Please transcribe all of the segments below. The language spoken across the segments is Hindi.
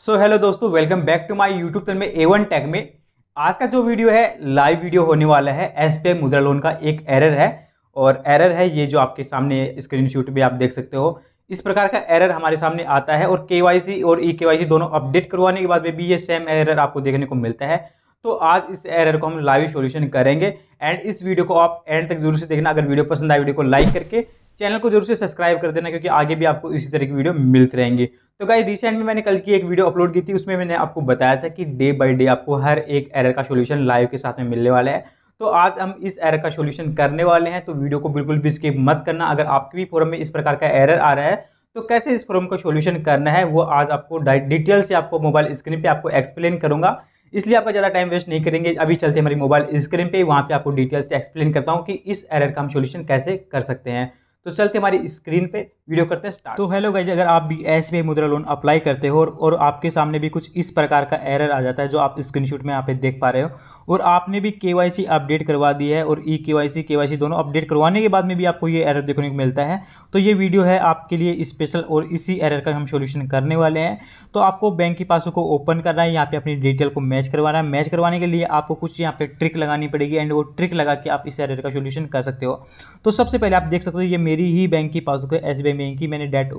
सो हेलो दोस्तों welcome back to my YouTube channel में ए वन टैग में आज का जो वीडियो है लाइव वीडियो होने वाला है एस मुद्रा लोन का एक एरर है और एरर है ये जो आपके सामने स्क्रीन शूट भी आप देख सकते हो इस प्रकार का एरर हमारे सामने आता है और के और ई e के दोनों अपडेट करवाने के बाद में भी ये सेम एरर आपको देखने को मिलता है तो आज इस एरर को हम लाइव सोल्यूशन करेंगे एंड इस वीडियो को आप एंड तक जरूर से देखना अगर वीडियो पसंद आए वीडियो को लाइक करके चैनल को जरूर से सब्सक्राइब कर देना क्योंकि आगे भी आपको इसी तरह की वीडियो मिलते रहेंगे तो गाइस रिसेंट में मैंने कल की एक वीडियो अपलोड की थी उसमें मैंने आपको बताया था कि डे बाई डे आपको हर एक एरर का सोल्यूशन लाइव के साथ में मिलने वाला है तो आज हम इस एरर का सोल्यूशन करने वाले हैं तो वीडियो को बिल्कुल भी स्किप मत करना अगर आपके भी फोरम में इस प्रकार का एरर आ रहा है तो कैसे इस फॉर्म का सॉल्यूशन करना है वो आज आपको डिटेल से आपको मोबाइल स्क्रीन पर आपको एक्सप्लेन करूंगा इसलिए आपका ज़्यादा टाइम वेस्ट नहीं करेंगे अभी चलते हमारी मोबाइल स्क्रीन पर वहाँ पर आपको डिटेल से एक्सप्लेन करता हूँ कि इस एरर का हम सोल्यूशन कैसे कर सकते हैं तो चलते हमारी स्क्रीन पे वीडियो करते हैं स्टार्ट तो हेलो गाइज अगर आप भी एस मुद्रा लोन अप्लाई करते हो और, और आपके सामने भी कुछ इस प्रकार का एरर आ जाता है जो आप स्क्रीनशॉट में यहाँ पे देख पा रहे हो और आपने भी के अपडेट करवा दी है और ई के वाई दोनों अपडेट करवाने के बाद में भी आपको ये एरर देखने को मिलता है तो ये वीडियो है आपके लिए स्पेशल और इसी एरर का हम सोल्यूशन करने वाले हैं तो आपको बैंक की पासबुक को ओपन करना है यहाँ पे अपनी डिटेल को मैच करवाना है मैच करवाने के लिए आपको कुछ यहाँ पे ट्रिक लगानी पड़ेगी एंड वो ट्रिक लगा के आप इस एरर का सोल्यूशन कर सकते हो तो सबसे पहले आप देख सकते हो ये मेरी मेरी ही बैंक की पासबुक है एस बैंक की मैंने डेट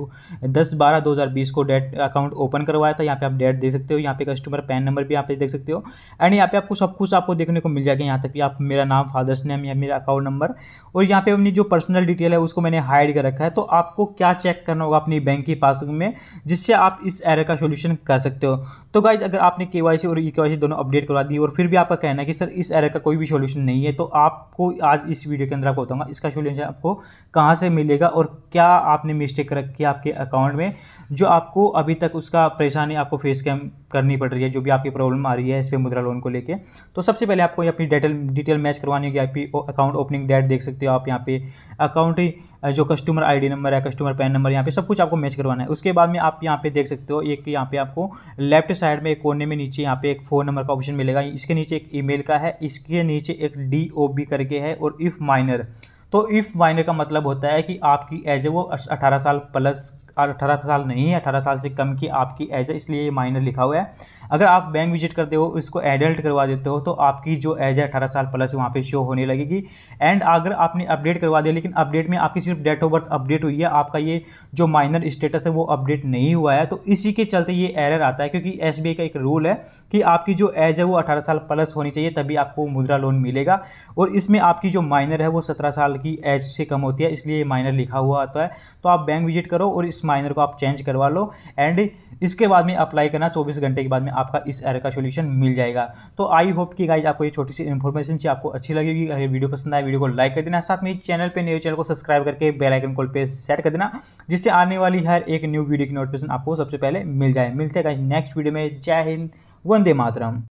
दस बारह दो हज़ार बीस को डेट अकाउंट ओपन करवाया था यहाँ पे आप डेट देख सकते हो यहाँ पे कस्टमर पैन नंबर भी यहाँ पे देख सकते हो एंड यहाँ पे आपको सब कुछ आपको देखने को मिल जाएगा यहाँ तक कि आप मेरा नाम फादर्स नेम या मेरा अकाउंट नंबर और यहाँ पे अपनी जो पर्सनल डिटेल है उसको मैंने हाइड कर रखा है तो आपको क्या चेक करना होगा अपनी बैंक की पासबुक में जिससे आप इस एरर का सोल्यूशन कर सकते हो तो गाइज अगर आपने के और ई e के दोनों अपडेट करवा दी और फिर भी आपका कहना है कि सर इस एरर का कोई भी सोल्यूशन नहीं है तो आपको आज इस वीडियो के अंदर आपको बताऊंगा इसका सोल्यूशन आपको कहाँ से मिलेगा और क्या आपने मिस्टेक रखी है आपके अकाउंट में जो आपको अभी तक उसका परेशानी आपको फेस करनी पड़ रही है जो भी आपकी प्रॉब्लम आ रही है इस पर मुद्रा लोन को लेके तो सबसे पहले आपको अपनी डिटेल डिटेल मैच करवानी होगी आपकी अकाउंट ओपनिंग डेट देख सकते हो आप यहाँ पे अकाउंट जो कस्टमर आईडी नंबर है कस्टमर पैन नंबर यहाँ पे सब कुछ आपको मैच करवाना है उसके बाद में आप यहाँ पे देख सकते हो एक यहाँ पे आपको लेफ्ट साइड में एक कोने में नीचे यहाँ पे एक फ़ोन नंबर का ऑप्शन मिलेगा इसके नीचे एक ईमेल का है इसके नीचे एक डी करके है और इफ़ माइनर तो इफ़ मायने का मतलब होता है कि आपकी एज है वो 18 साल प्लस अठारह साल नहीं है अठारह साल से कम की आपकी एज है इसलिए ये माइनर लिखा हुआ है अगर आप बैंक विजिट करते हो इसको एडल्ट करवा देते हो तो आपकी जो एज है अठारह साल प्लस वहाँ पे शो होने लगेगी एंड अगर आपने अपडेट करवा दिया लेकिन अपडेट में आपकी सिर्फ डेट ऑफ बर्थ अपडेट हुई है आपका ये जो माइनर स्टेटस है वो अपडेट नहीं हुआ है तो इसी के चलते ये एरर आता है क्योंकि एस का एक रूल है कि आपकी जो एज है वो अठारह साल प्लस होनी चाहिए तभी आपको मुद्रा लोन मिलेगा और इसमें आपकी जो माइनर है वो सत्रह साल की एज से कम होती है इसलिए माइनर लिखा हुआ आता है तो आप बैंक विजिट करो और इस माइनर को आप चेंज करवा लो एंड इसके बाद में अप्लाई करना 24 घंटे के बाद में आपका इस एर का सोल्यूशन मिल जाएगा तो आई होप कि गाइज आपको ये छोटी सी इन्फॉर्मेशन चाहिए आपको अच्छी लगेगी अगर वीडियो पसंद आए वीडियो को लाइक कर देना साथ में इस चैनल पर न्यू चैनल को सब्सक्राइब करके बेलाइकन कॉल पर सेट कर देना जिससे आने वाली हर एक न्यू वीडियो की नोटिफिकेशन आपको सबसे पहले मिल जाए मिलते हैं गाइज नेक्स्ट वीडियो में जय हिंद वंदे मातरम